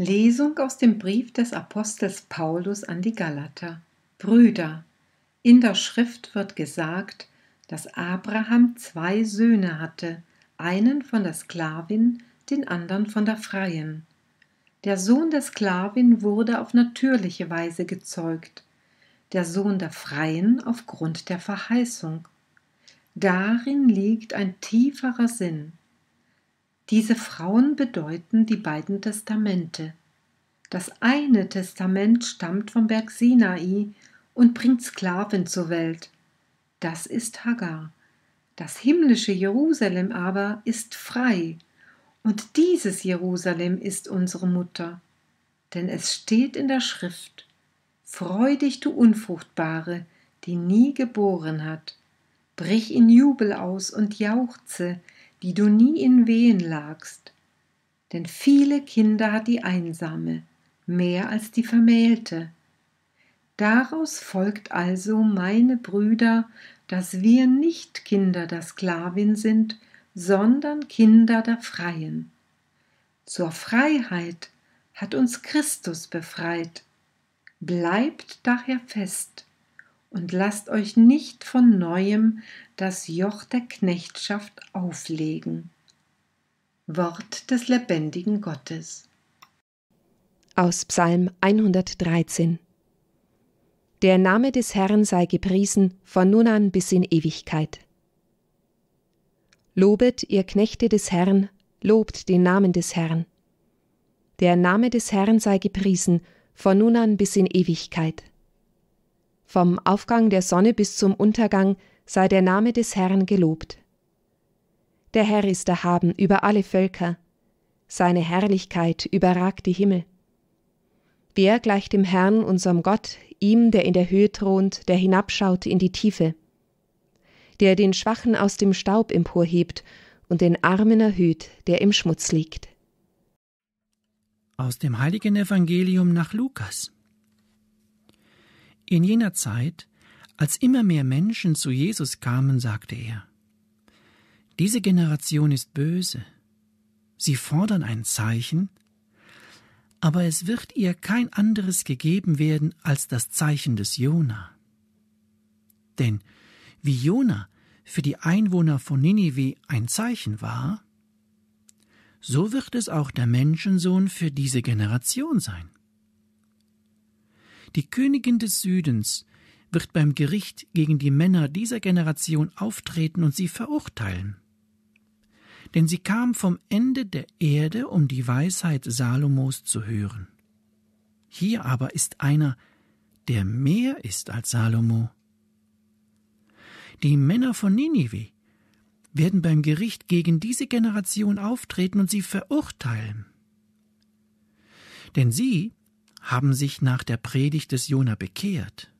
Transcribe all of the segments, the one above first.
Lesung aus dem Brief des Apostels Paulus an die Galater. Brüder, in der Schrift wird gesagt, dass Abraham zwei Söhne hatte, einen von der Sklavin, den anderen von der Freien. Der Sohn der Sklavin wurde auf natürliche Weise gezeugt, der Sohn der Freien aufgrund der Verheißung. Darin liegt ein tieferer Sinn. Diese Frauen bedeuten die beiden Testamente. Das eine Testament stammt vom Berg Sinai und bringt Sklaven zur Welt. Das ist Hagar. Das himmlische Jerusalem aber ist frei. Und dieses Jerusalem ist unsere Mutter. Denn es steht in der Schrift: Freu dich, du Unfruchtbare, die nie geboren hat. Brich in Jubel aus und jauchze, die du nie in Wehen lagst. Denn viele Kinder hat die Einsame, mehr als die Vermählte. Daraus folgt also, meine Brüder, dass wir nicht Kinder der Sklavin sind, sondern Kinder der Freien. Zur Freiheit hat uns Christus befreit. Bleibt daher fest, und lasst euch nicht von neuem das Joch der Knechtschaft auflegen. Wort des lebendigen Gottes. Aus Psalm 113 Der Name des Herrn sei gepriesen von nun an bis in Ewigkeit. Lobet ihr Knechte des Herrn, lobt den Namen des Herrn. Der Name des Herrn sei gepriesen von nun an bis in Ewigkeit. Vom Aufgang der Sonne bis zum Untergang sei der Name des Herrn gelobt. Der Herr ist erhaben über alle Völker, seine Herrlichkeit überragt die Himmel. Wer gleicht dem Herrn, unserem Gott, ihm, der in der Höhe thront, der hinabschaut in die Tiefe, der den Schwachen aus dem Staub emporhebt und den Armen erhöht, der im Schmutz liegt. Aus dem heiligen Evangelium nach Lukas. In jener Zeit, als immer mehr Menschen zu Jesus kamen, sagte er, Diese Generation ist böse. Sie fordern ein Zeichen, aber es wird ihr kein anderes gegeben werden als das Zeichen des Jona. Denn wie Jona für die Einwohner von Ninive ein Zeichen war, so wird es auch der Menschensohn für diese Generation sein die Königin des Südens, wird beim Gericht gegen die Männer dieser Generation auftreten und sie verurteilen. Denn sie kam vom Ende der Erde, um die Weisheit Salomos zu hören. Hier aber ist einer, der mehr ist als Salomo. Die Männer von Ninive werden beim Gericht gegen diese Generation auftreten und sie verurteilen. Denn sie haben sich nach der Predigt des Jona bekehrt.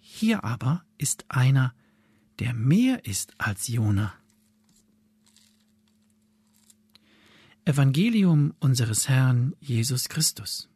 Hier aber ist einer, der mehr ist als Jona. Evangelium unseres Herrn Jesus Christus.